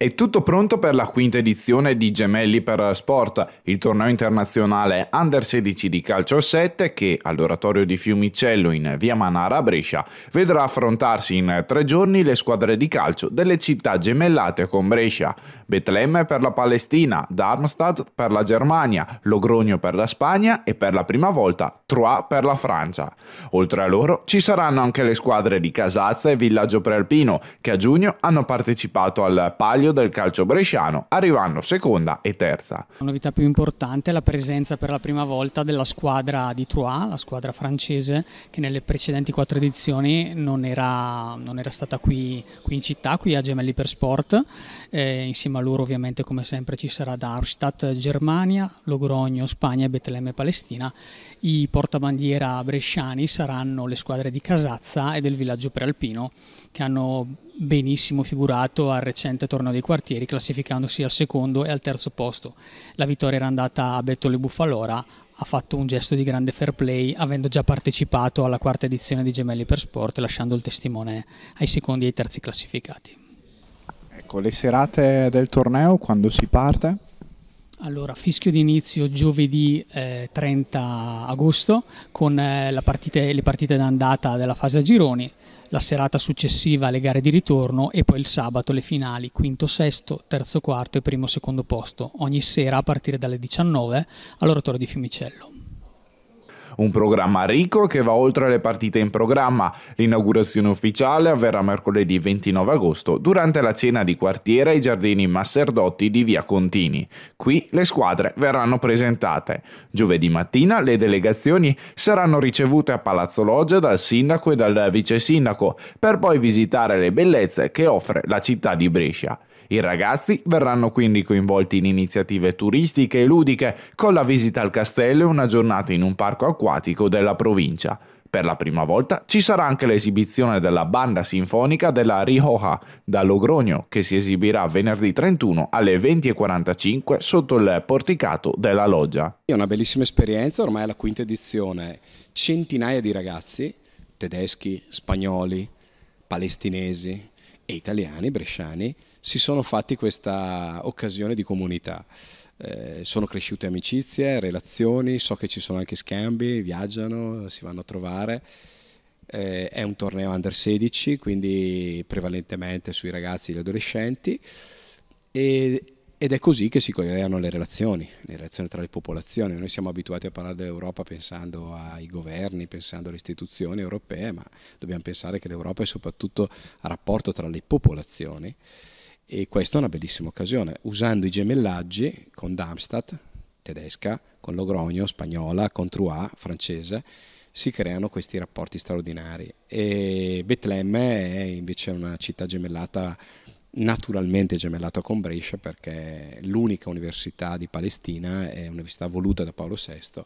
È tutto pronto per la quinta edizione di Gemelli per Sport, il torneo internazionale Under 16 di calcio 7 che all'oratorio di Fiumicello in via Manara a Brescia vedrà affrontarsi in tre giorni le squadre di calcio delle città gemellate con Brescia, Betlemme per la Palestina, Darmstadt per la Germania, Logrogno per la Spagna e per la prima volta Troyes per la Francia. Oltre a loro ci saranno anche le squadre di Casazza e Villaggio Prealpino che a giugno hanno partecipato al Palio meglio del calcio bresciano, arrivando seconda e terza. La novità più importante è la presenza per la prima volta della squadra di Troyes, la squadra francese, che nelle precedenti quattro edizioni non era, non era stata qui, qui, in città, qui a Gemelli per Sport. Eh, insieme a loro ovviamente come sempre ci sarà Darmstadt, Germania, Logrogno, Spagna, e Betlemme Palestina. I portabandiera bresciani saranno le squadre di Casazza e del villaggio prealpino che hanno benissimo figurato al recente torneo dei quartieri, classificandosi al secondo e al terzo posto. La vittoria era andata a Bettole Buffalora, ha fatto un gesto di grande fair play avendo già partecipato alla quarta edizione di Gemelli per Sport, lasciando il testimone ai secondi e ai terzi classificati. Ecco, le serate del torneo quando si parte? Allora, fischio d'inizio giovedì eh, 30 agosto con eh, partite, le partite d'andata della fase a gironi, la serata successiva le gare di ritorno e poi il sabato le finali, quinto, sesto, terzo, quarto e primo, secondo posto, ogni sera a partire dalle 19 all'oratorio di Fiumicello. Un programma ricco che va oltre le partite in programma. L'inaugurazione ufficiale avverrà mercoledì 29 agosto durante la cena di quartiere ai giardini Masserdotti di via Contini. Qui le squadre verranno presentate. Giovedì mattina le delegazioni saranno ricevute a Palazzo Loggia dal sindaco e dal vice sindaco per poi visitare le bellezze che offre la città di Brescia. I ragazzi verranno quindi coinvolti in iniziative turistiche e ludiche con la visita al castello e una giornata in un parco acquatico della provincia. Per la prima volta ci sarà anche l'esibizione della banda sinfonica della Rioja da Logrogno che si esibirà venerdì 31 alle 20.45 sotto il porticato della loggia. È una bellissima esperienza, ormai è la quinta edizione, centinaia di ragazzi, tedeschi, spagnoli, palestinesi, e italiani, bresciani, si sono fatti questa occasione di comunità. Eh, sono cresciute amicizie, relazioni, so che ci sono anche scambi, viaggiano, si vanno a trovare. Eh, è un torneo under 16, quindi prevalentemente sui ragazzi e gli adolescenti. E, ed è così che si creano le relazioni, le relazioni tra le popolazioni. Noi siamo abituati a parlare dell'Europa pensando ai governi, pensando alle istituzioni europee, ma dobbiamo pensare che l'Europa è soprattutto a rapporto tra le popolazioni e questa è una bellissima occasione. Usando i gemellaggi con Darmstadt, tedesca, con Logroño, spagnola, con Troyes, francese, si creano questi rapporti straordinari. E Betlemme è invece una città gemellata naturalmente gemellato con Brescia perché l'unica università di Palestina è un'università voluta da Paolo VI,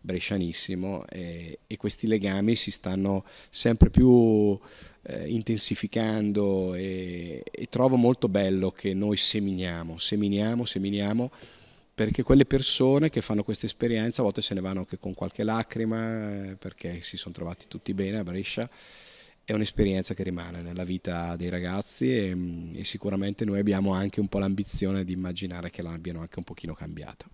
brescianissimo e, e questi legami si stanno sempre più eh, intensificando e, e trovo molto bello che noi seminiamo, seminiamo, seminiamo perché quelle persone che fanno questa esperienza a volte se ne vanno anche con qualche lacrima eh, perché si sono trovati tutti bene a Brescia è un'esperienza che rimane nella vita dei ragazzi e, mm, e, sicuramente noi abbiamo anche un po' l'ambizione di immaginare che l'abbiano anche un pochino cambiata.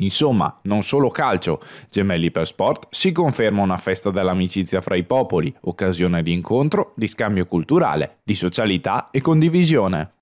Insomma, non solo calcio, Gemelli per Sport si conferma una festa dell'amicizia fra i popoli, occasione di incontro, di scambio culturale, di socialità e condivisione.